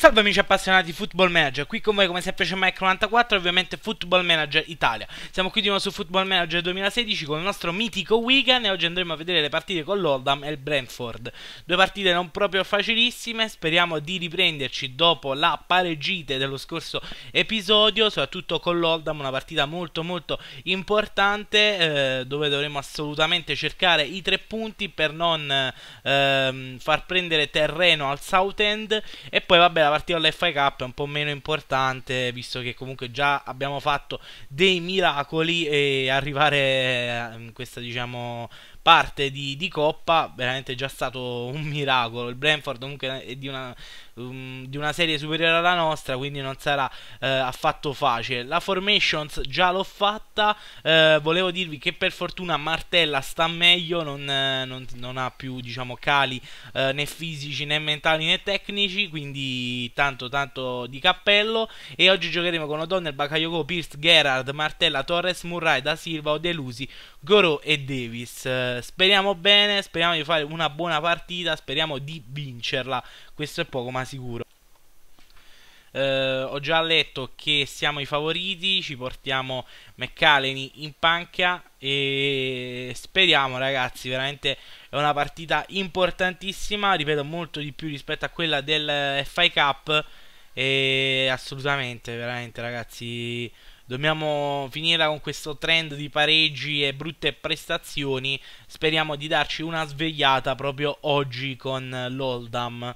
Salve amici appassionati di Football Manager, qui con voi come sempre c'è Mike94 e ovviamente Football Manager Italia. Siamo qui di nuovo su Football Manager 2016 con il nostro mitico Wigan e oggi andremo a vedere le partite con l'Oldham e il Brentford. Due partite non proprio facilissime, speriamo di riprenderci dopo la paregite dello scorso episodio, soprattutto con l'Oldham, una partita molto molto importante eh, dove dovremo assolutamente cercare i tre punti per non eh, far prendere terreno al Southend e poi vabbè la partita all'FI Cup è un po' meno importante, visto che comunque già abbiamo fatto dei miracoli e arrivare eh, in questa, diciamo, parte di, di, Coppa, veramente è già stato un miracolo. Il Brentford comunque è di una, um, di una serie superiore alla nostra, quindi non sarà eh, affatto facile. La formations già l'ho fatta, eh, volevo dirvi che per fortuna Martella sta meglio, non, eh, non, non ha più diciamo, cali eh, né fisici né mentali né tecnici, quindi tanto tanto di cappello. E oggi giocheremo con O'Donnell, Bakayoko, Pierce, Gerard, Martella, Torres, Murray, Da Silva, Odelusi, Goro e Davis speriamo bene, speriamo di fare una buona partita, speriamo di vincerla, questo è poco ma sicuro. Eh, ho già letto che siamo i favoriti, ci portiamo McCallany in panca e speriamo ragazzi, veramente è una partita importantissima, ripeto molto di più rispetto a quella del FI Cup e assolutamente, veramente ragazzi Dobbiamo finire con questo trend di pareggi e brutte prestazioni. Speriamo di darci una svegliata proprio oggi con l'Oldham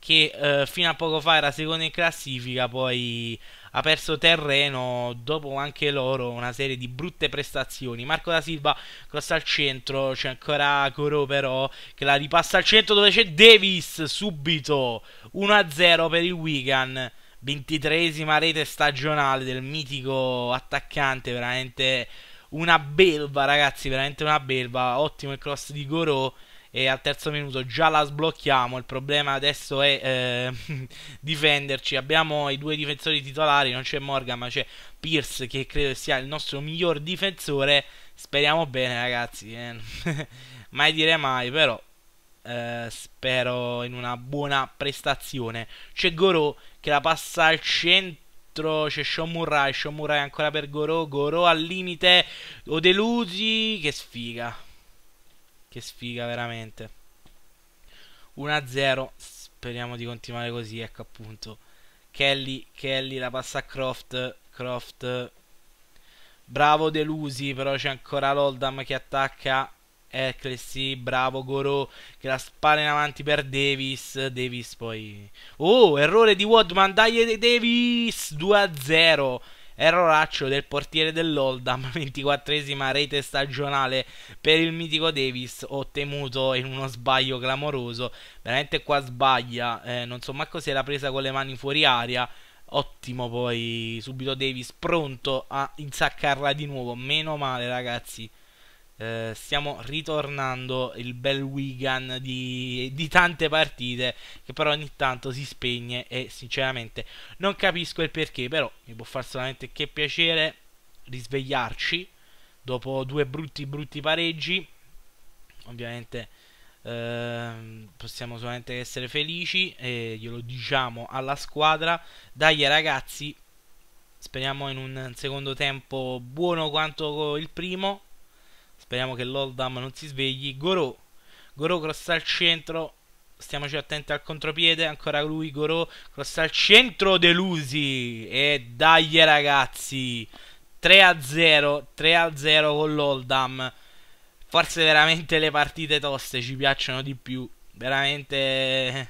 che eh, fino a poco fa era secondo in classifica, poi ha perso terreno dopo anche loro una serie di brutte prestazioni. Marco da Silva cross al centro, c'è ancora Coro però che la ripassa al centro dove c'è Davis subito 1-0 per il Wigan. 23esima rete stagionale del mitico attaccante, veramente una belva, ragazzi, veramente una belva. Ottimo il cross di Gorò e al terzo minuto già la sblocchiamo. Il problema adesso è eh, difenderci. Abbiamo i due difensori titolari, non c'è Morgan, ma c'è Pierce che credo sia il nostro miglior difensore. Speriamo bene, ragazzi. Eh. mai dire mai, però eh, spero in una buona prestazione. C'è Goro che la passa al centro. C'è Shomurai, Shomurai ancora per Goro, Goro al limite Odelusi, che sfiga. Che sfiga veramente. 1-0, speriamo di continuare così, ecco appunto. Kelly, Kelly la passa a Croft, Croft Bravo Delusi, però c'è ancora Loldam che attacca Ecclesi, bravo Goro che la spara in avanti per Davis, Davis poi... Oh, errore di Wadman, dai Davis, 2-0. Erroraccio del portiere dell'Oldham, 24esima rete stagionale per il mitico Davis, Ho temuto in uno sbaglio clamoroso. Veramente qua sbaglia, eh, non so manco se l'ha presa con le mani fuori aria. Ottimo poi, subito Davis pronto a insaccarla di nuovo, meno male ragazzi. Eh, stiamo ritornando il bel Wigan di, di, tante partite che però ogni tanto si spegne e sinceramente non capisco il perché però mi può far solamente che piacere risvegliarci dopo due brutti brutti pareggi ovviamente eh, possiamo solamente essere felici e glielo diciamo alla squadra dai ragazzi speriamo in un secondo tempo buono quanto il primo Speriamo che l'Oldham non si svegli. Goro. Goro cross al centro. Stiamoci attenti al contropiede. Ancora lui, Goro. Cross al centro, Delusi. E dai ragazzi. 3 a 0. 3 a 0 con l'Oldham. Forse veramente le partite toste ci piacciono di più. Veramente eh,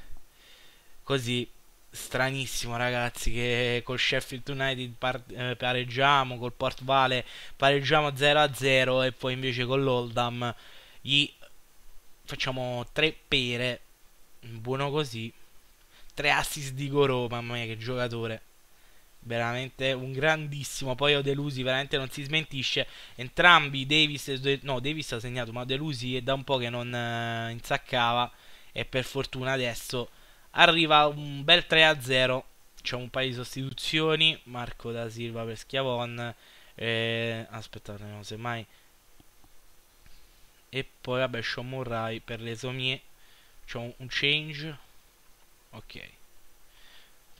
così stranissimo ragazzi che col Sheffield United par- eh, pareggiamo, col Port Vale pareggiamo 0-0 e poi invece con l'Oldham gli facciamo tre pere, buono così, tre assist di Goro, mamma mia che giocatore, veramente un grandissimo, poi ho delusi, veramente non si smentisce, entrambi Davis, no Davis ha segnato ma delusi è da un po' che non eh, insaccava e per fortuna adesso arriva un bel 3-0. C'è un paio di sostituzioni. Marco da Silva per Schiavon. E... Aspettate, non semmai. E poi vabbè, Sean Murray per le Somie. C'è un, un change. Ok.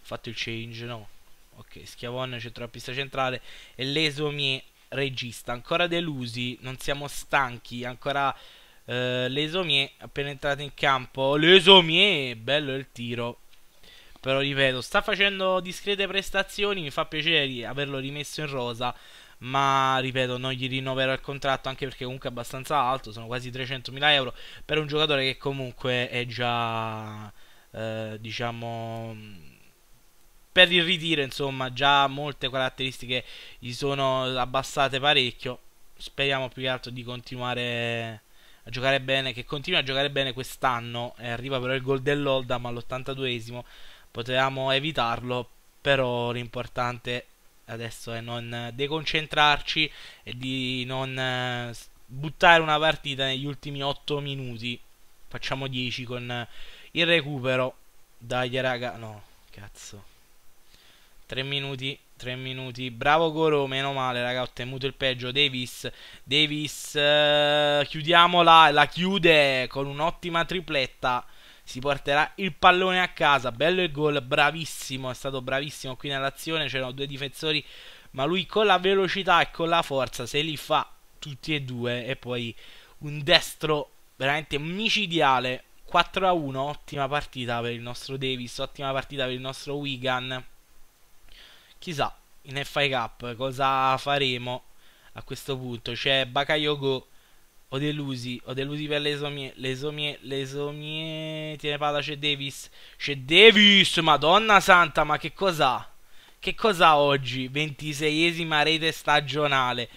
Fatto il change, no. Ok, Schiavon centrocampista centrale e l'esomie regista. Ancora delusi, non siamo stanchi, ancora Uh, eh, Lesomier appena entrato in campo. Lesomier, bello il tiro. Però ripeto, sta facendo discrete prestazioni. Mi fa piacere averlo rimesso in rosa. Ma ripeto, non gli rinnoverò il contratto anche perché comunque è abbastanza alto. Sono quasi 300.000 euro per un giocatore che comunque è già, uh, diciamo, per il ritiro. Insomma, già molte caratteristiche gli sono abbassate parecchio. Speriamo più che altro di continuare a giocare bene, che continua a giocare bene quest'anno. Eh, arriva però il gol dell'Oldham all'82esimo. Potevamo evitarlo, però l'importante adesso è non deconcentrarci e di non eh, buttare una partita negli ultimi 8 minuti. Facciamo 10 con il recupero. Dai, raga, no, cazzo. 3 minuti 3 minuti. Bravo Goro, meno male, raga, ho temuto il peggio. Davis, Davis, eh, chiudiamola, la chiude con un'ottima tripletta. Si porterà il pallone a casa. Bello il gol, bravissimo, è stato bravissimo qui nell'azione. C'erano due difensori, ma lui con la velocità e con la forza se li fa tutti e due. E poi un destro veramente micidiale. 4 a 1, ottima partita per il nostro Davis, ottima partita per il nostro Wigan. Chissà, in FI Cup cosa faremo a questo punto. C'è Bakayogo o delusi, o delusi per l'esomie l'esomie le tiene palla c'è Davis, c'è Davis, madonna santa, ma che cos'ha? Che cos'ha oggi? 26esima rete stagionale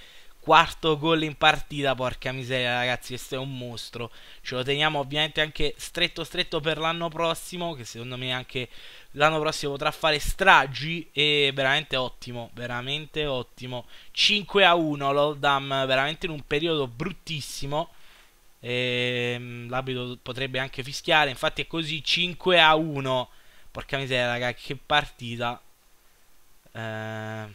quarto gol in partita, porca miseria ragazzi, questo è un mostro. Ce lo teniamo ovviamente anche stretto stretto per l'anno prossimo, che secondo me anche l'anno prossimo potrà fare stragi e veramente ottimo, veramente ottimo. 5 a 1 l'Oldham, veramente in un periodo bruttissimo. Ehm, l'abito potrebbe anche fischiare, infatti è così 5 a 1. Porca miseria, ragazzi, che partita. Eh,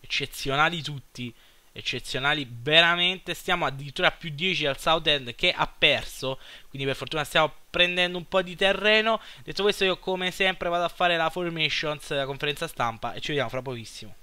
eccezionali tutti eccezionali veramente stiamo addirittura a più 10 al South End che ha perso quindi per fortuna stiamo prendendo un po' di terreno detto questo io come sempre vado a fare la formations la conferenza stampa e ci vediamo fra pochissimo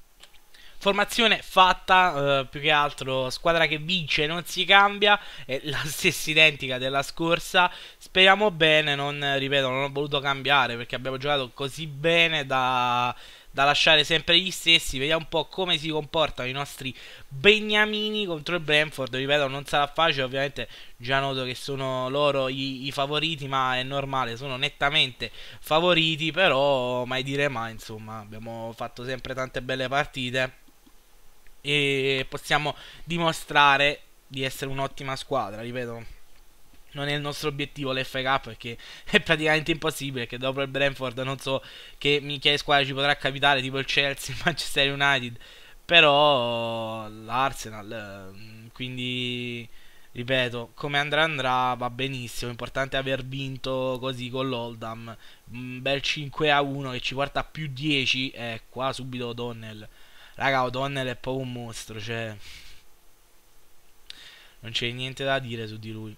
Formazione fatta, eh, più che altro squadra che vince non si cambia, è la stessa identica della scorsa, speriamo bene, non ripeto, non ho voluto cambiare perché abbiamo giocato così bene da da lasciare sempre gli stessi. Vediamo un po' come si comportano i nostri beniamini contro il Brentford. Ripeto, non sarà facile, ovviamente già noto che sono loro i, i favoriti, ma è normale, sono nettamente favoriti, però mai dire mai, insomma, abbiamo fatto sempre tante belle partite e possiamo dimostrare di essere un'ottima squadra, ripeto non è il nostro obiettivo l'FK perché è praticamente impossibile che dopo il Brentford non so che Michele squadra ci potrà capitare tipo il Chelsea, il Manchester United però l'Arsenal mm, quindi ripeto come andrà andrà va benissimo importante aver vinto così con l'Oldham un bel 5 a 1 che ci porta a più 10 e eh, qua subito O'Donnell raga O'Donnell è proprio un mostro cioè non c'è niente da dire su di lui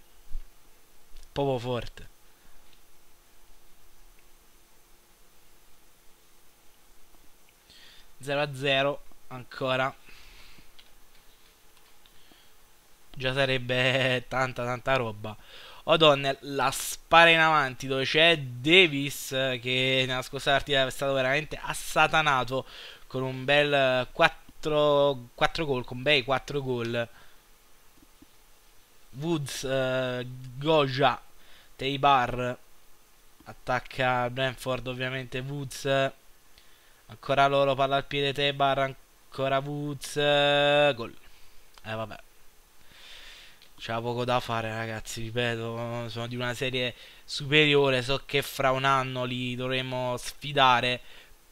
poco forte. Zero a zero ancora. Già sarebbe tanta tanta roba. O'Donnell la spara in avanti dove c'è Davis che nella scorsa partita è stato veramente assatanato con un bel 4, 4 gol, con bei 4 gol. Woods, eh, Goja Teibar attacca Brentford ovviamente Woods ancora loro palla al piede Teibar ancora Woods gol eh vabbè c'è poco da fare ragazzi ripeto sono di una serie superiore so che fra un anno li dovremo sfidare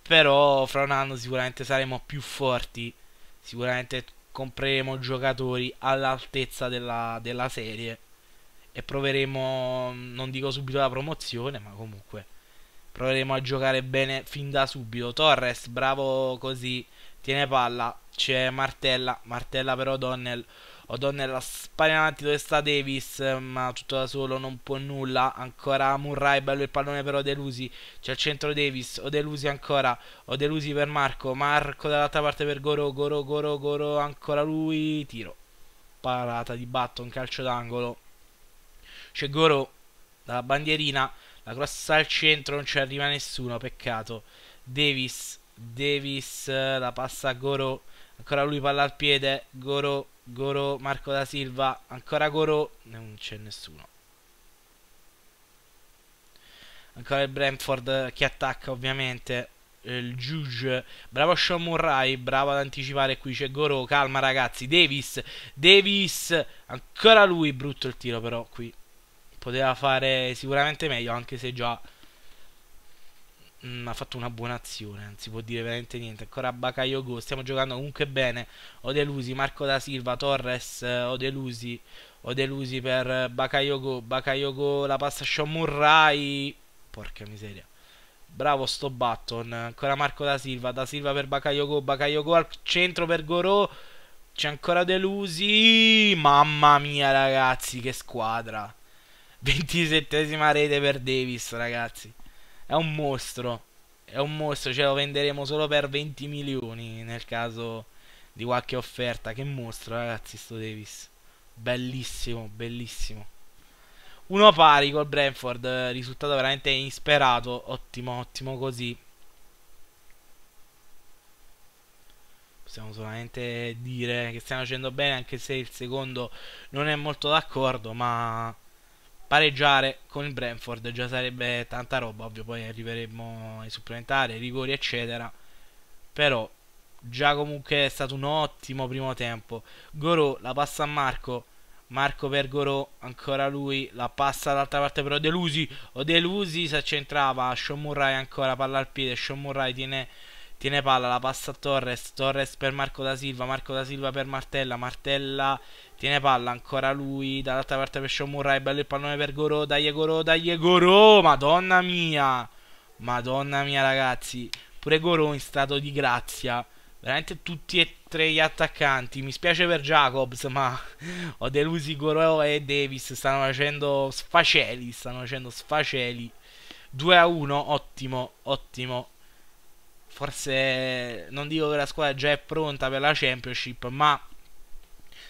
però fra un anno sicuramente saremo più forti sicuramente compreremo giocatori all'altezza della, della serie e proveremo, non dico subito la promozione, ma comunque proveremo a giocare bene fin da subito. Torres, bravo così, tiene palla, c'è Martella, Martella per O'Donnell. O'Donnell spara in avanti dove sta Davis, ma tutto da solo non può nulla. Ancora Murray, bello il pallone per Odelusi. C'è il centro Davis, Odelusi ancora, Odelusi per Marco, Marco dall'altra parte per Goro, Goro, Goro, Goro, ancora lui, tiro. Parata di Batto, un calcio d'angolo. C'è Goro dalla bandierina, la cross al centro, non ci arriva nessuno, peccato. Davis, Davis, la passa a Goro, ancora lui palla al piede, Goro, Goro, Marco da Silva, ancora Goro, non c'è nessuno. Ancora il Brentford che attacca ovviamente il Juge, bravo Sean Murray, bravo ad anticipare qui, c'è Goro, calma ragazzi, Davis, Davis, ancora lui, brutto il tiro però qui, poteva fare sicuramente meglio anche se già mh, mm, ha fatto una buona azione, non si può dire veramente niente. Ancora Bacaio Go, stiamo giocando comunque bene. Ho delusi Marco da Silva, Torres, eh, ho delusi, ho delusi per Bacaio Go, Bacaio Go la passa Shomurai Porca miseria. Bravo sto Button, ancora Marco da Silva, da Silva per Bacaio Go, Bacaio Go al centro per Goro C'è ancora Delusi. Mamma mia ragazzi, che squadra. 27esima rete per Davis, ragazzi. È un mostro. È un mostro, ce lo venderemo solo per 20 milioni nel caso di qualche offerta. Che mostro, ragazzi, sto Davis. Bellissimo, bellissimo. Uno pari col Brentford, risultato veramente insperato. Ottimo, ottimo così. possiamo solamente dire che stiamo facendo bene anche se il secondo non è molto d'accordo ma pareggiare con il Brentford già sarebbe tanta roba, ovvio poi arriveremmo ai supplementari, ai rigori eccetera, però già comunque è stato un ottimo primo tempo. Goro la passa a Marco, Marco per Goro, ancora lui, la passa dall'altra parte però Delusi, o Delusi si accentrava, Shomurrai ancora palla al piede, Shomurrai tiene Tiene palla, la passa a Torres, Torres per Marco da Silva, Marco da Silva per Martella, Martella tiene palla, ancora lui, dall'altra parte per Sean Murray, bello il pallone per Goro, dai Goro, dai Goro, madonna mia, madonna mia ragazzi, pure Goro in stato di grazia, veramente tutti e tre gli attaccanti, mi spiace per Jacobs ma ho delusi Goro e Davis, stanno facendo sfaceli, stanno facendo sfaceli, 2 a 1, ottimo, ottimo, forse non dico che la squadra già è pronta per la championship, ma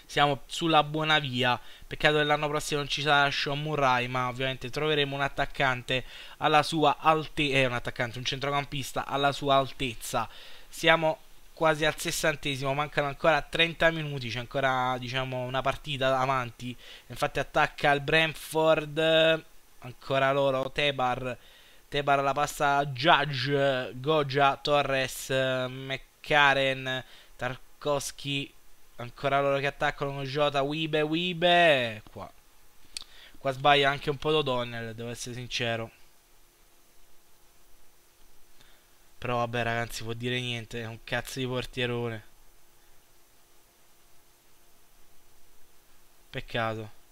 siamo sulla buona via. Peccato che l'anno prossimo non ci sarà Sean Murray, ma ovviamente troveremo un attaccante alla sua altezza, eh, un attaccante, un centrocampista alla sua altezza. Siamo quasi al sessantesimo, mancano ancora 30 minuti, c'è ancora diciamo una partita avanti. Infatti attacca il Brentford, ancora loro, Tebar Tebar la passa Judge, Gogia, Torres, McCaren, Tarkovsky, ancora loro che attaccano con Jota, Wibe, Wibe, qua. Qua sbaglia anche un po' Dodonnell, devo essere sincero. Però vabbè ragazzi, può dire niente, è un cazzo di portierone. Peccato.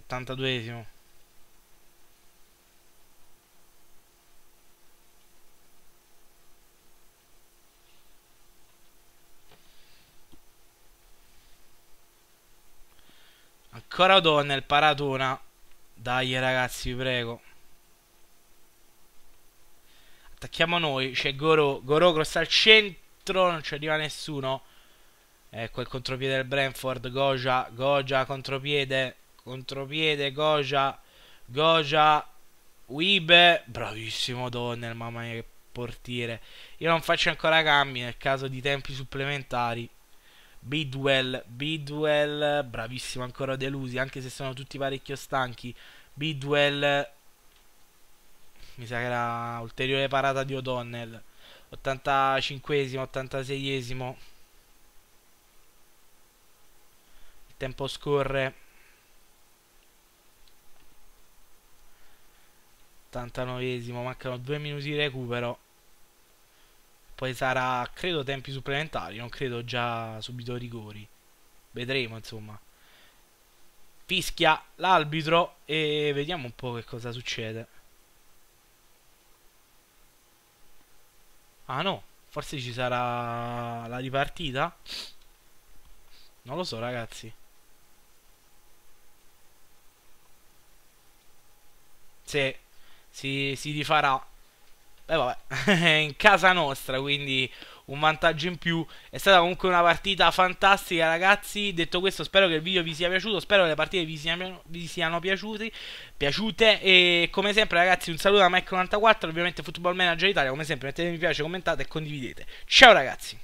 72esimo. Ancora O'Donnell, paratona. Dai ragazzi, vi prego. Attacchiamo noi, c'è Goro. Goro cross al centro, non ci arriva nessuno. Ecco il contropiede del Brentford, Goja, Goja contropiede. Contropiede, Goja. Goja. Wibe. Bravissimo Donner, mamma mia che portiere. Io non faccio ancora cambi nel caso di tempi supplementari. Bidwell, Bidwell, bravissimo ancora delusi, anche se sono tutti parecchio stanchi. Bidwell, mi sa che era ulteriore parata di O'Donnell. 85esimo, 86esimo. Il tempo scorre. 89esimo, mancano due minuti di recupero. Poi sarà, credo, tempi supplementari, non credo già subito rigori. Vedremo, insomma. Fischia l'arbitro e vediamo un po' che cosa succede. Ah no, forse ci sarà la ripartita? Non lo so, ragazzi. Se si, si rifarà Beh, vabbè, in casa nostra, quindi un vantaggio in più. È stata comunque una partita fantastica, ragazzi. Detto questo, spero che il video vi sia piaciuto. Spero che le partite vi siano, vi siano piaciute, piaciute. E come sempre, ragazzi, un saluto da Mike94, ovviamente Football Manager Italia. Come sempre, mettete mi piace, commentate e condividete. Ciao, ragazzi.